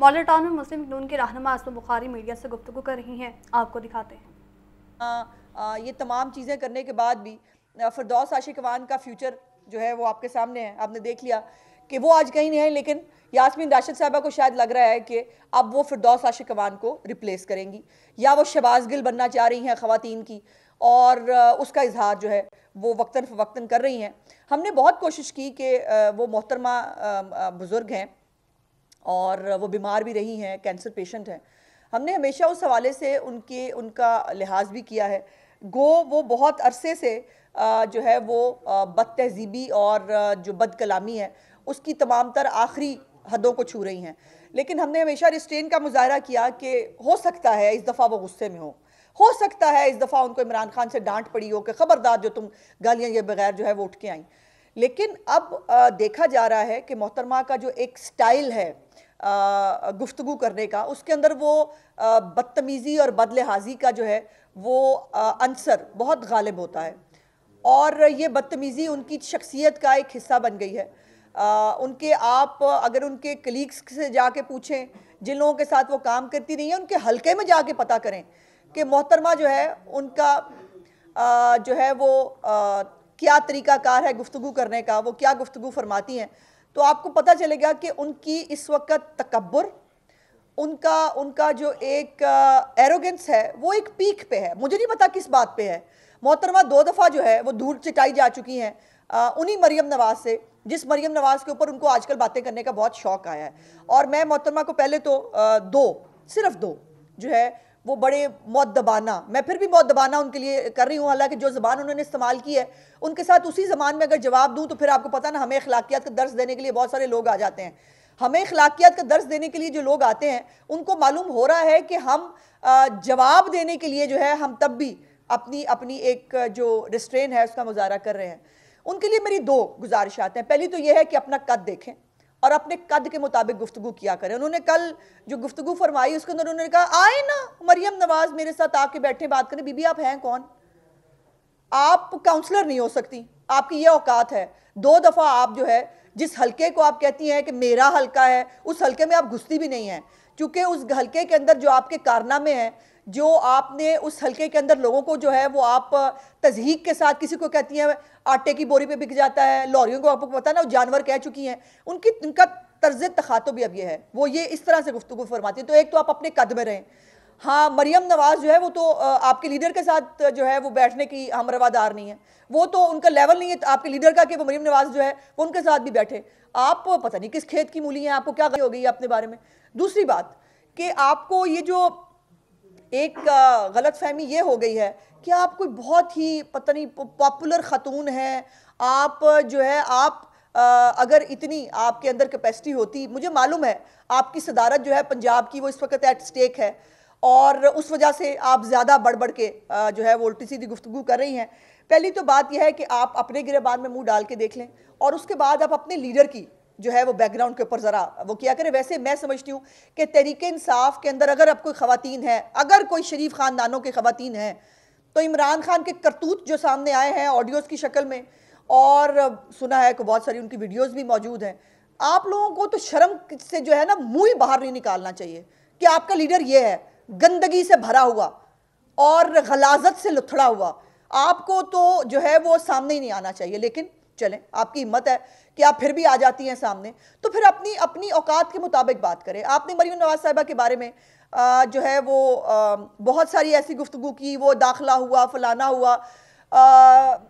model town में मुस्लिम नून के रहनमा Assam Bukhari media से गुफ्तु कर रही हैं आपको दिखाते हैं ये तमाम चीज़ें करने के बाद भी फरदौस आशिकवान का फ्यूचर जो है वो आपके सामने है आपने देख लिया कि वो आज कहीं नहीं है लेकिन यासमीन राशिद साहबा को शायद लग रहा है कि अब वो फिरदौस आशिकवान को रिप्लेस करेंगी या वो शबाज गिल बनना चाह रही हैं ख़वान की और उसका इजहार जो है वो वक्ता फ़वक्ता कर रही हैं हमने बहुत कोशिश की कि वो मोहतरमा बुज़ुर्ग हैं और वो बीमार भी रही हैं कैंसर पेशेंट हैं हमने हमेशा उस हवाले से उनके उनका लिहाज भी किया है गो वो बहुत अरसे से जो है वो बद तहजीबी और जो बद कलामी है उसकी तमाम तर आखिरी हदों को छू रही हैं लेकिन हमने हमेशा रिस्ट्रेन का मुजाहरा किया कि हो सकता है इस दफ़ा वो गुस्से में हो हो सकता है इस दफ़ा उनको इमरान खान से डांट पड़ी हो कि ख़बरदार जो तुम गालियाँ ये बगैर जो है वो उठ के आई लेकिन अब देखा जा रहा है कि मोहतरमा का जो एक स्टाइल है गुफ्तु करने का उसके अंदर वो बदतमीज़ी और बदलहाजी का जो है वो अंसर बहुत गालिब होता है और ये बदतमीज़ी उनकी शख्सियत का एक हिस्सा बन गई है आ, उनके आप अगर उनके कलीग्स से जाके पूछें जिन लोगों के साथ वो काम करती रही हैं उनके हलके में जाके पता करें कि मोहतरमा जो है उनका आ, जो है वो आ, क्या तरीक़ाकार है गुफ्तु करने का वो क्या गुफ्तु फरमाती हैं तो आपको पता चलेगा कि उनकी इस वक्त तकबर उनका उनका जो एक एरोगेंस है वो एक पीक पे है मुझे नहीं पता किस बात पे है मोहतरमा दो दफ़ा जो है वो धूल चिटाई जा चुकी हैं उन्हीं मरियम नवाज़ से जिस मरीम नवाज़ के ऊपर उनको आजकल बातें करने का बहुत शौक आया है और मैं मोहतरमा को पहले तो आ, दो सिर्फ दो जो है वो बड़े मौत दबाना मैं फिर भी मौत दबाना उनके लिए कर रही हूँ हालांकि जो ज़बान उन्होंने इस्तेमाल की है उनके साथ उसी ज़बान में अगर जवाब दूँ तो फिर आपको पता ना हमें अखलाकियात का दर्ज देने के लिए बहुत सारे लोग आ जाते हैं हमें अखलाकियात का दर्ज देने के लिए जो लोग आते हैं उनको मालूम हो रहा है कि हम जवाब देने के लिए जो है हम तब भी अपनी अपनी एक जो रिस्ट्रेन है उसका मुजाहरा कर रहे हैं उनके लिए मेरी दो गुजारिश आते हैं पहली तो यह है कि अपना कद देखें और अपने कद के मुताबिक गुफ्तु किया करें उन्होंने कल जो गुफ्तु फरमाई उसके अंदर उन्होंने कहा आए ना मरियम नवाज मेरे साथ आके बैठे बात करें बीबी आप हैं कौन आप काउंसलर नहीं हो सकती आपकी यह औकात है दो दफ़ा आप जो है जिस हलके को आप कहती हैं कि मेरा हलका है उस हलके में आप घुसती भी नहीं हैं क्योंकि उस हलके के अंदर जो आपके कारनामे हैं जो आपने उस हलके के अंदर लोगों को जो है वो आप तजहीक के साथ किसी को कहती हैं आटे की बोरी पे बिक जाता है लॉरियों को आपको पता ना वो जानवर कह चुकी हैं उनकी उनका तर्ज तखातो भी अब ये है वो ये इस तरह से गुफ्तु फरमाती है तो एक तो आप अपने कद में रहें हाँ मरियम नवाज़ जो है वो तो आपके लीडर के साथ जो है वो बैठने की हम रवादार नहीं है वो तो उनका लेवल नहीं है तो आपके लीडर का कि वो मरियम नवाज़ जो है वो उनके साथ भी बैठे आप पता नहीं किस खेत की मूली है आपको क्या हो गई अपने बारे में दूसरी बात कि आपको ये जो एक गलत फहमी ये हो गई है कि आप कोई बहुत ही पता नहीं पॉपुलर खातून हैं आप जो है आप अगर इतनी आपके अंदर कैपेसिटी होती मुझे मालूम है आपकी सदारत जो है पंजाब की वो इस वक्त एट स्टेक है और उस वजह से आप ज़्यादा बढ़ बढ़ के जो है वो उल्टी सीधी गुफ्तु कर रही हैं पहली तो बात यह है कि आप अपने गिरेबान में मुंह डाल के देख लें और उसके बाद आप अपने लीडर की जो है वो बैकग्राउंड के ऊपर ज़रा वो किया करें वैसे मैं समझती हूँ कि तहरीक इंसाफ के अंदर अगर आप कोई ख़वान है अगर कोई शरीफ ख़ानदानों के ख़वान हैं तो इमरान खान के करतूत जो सामने आए हैं ऑडियोज़ की शक्ल में और सुना है कि बहुत सारी उनकी वीडियोज़ भी मौजूद हैं आप लोगों को तो शर्म से जो है ना मुँह ही बाहर नहीं निकालना चाहिए कि आपका लीडर ये है गंदगी से भरा हुआ और गलाजत से लुथड़ा हुआ आपको तो जो है वो सामने ही नहीं आना चाहिए लेकिन चलें आपकी हिम्मत है कि आप फिर भी आ जाती हैं सामने तो फिर अपनी अपनी औकात के मुताबिक बात करें आपने मरीम नवाज साहिबा के बारे में आ, जो है वो आ, बहुत सारी ऐसी गुफ्तु की वो दाखला हुआ फलाना हुआ आ,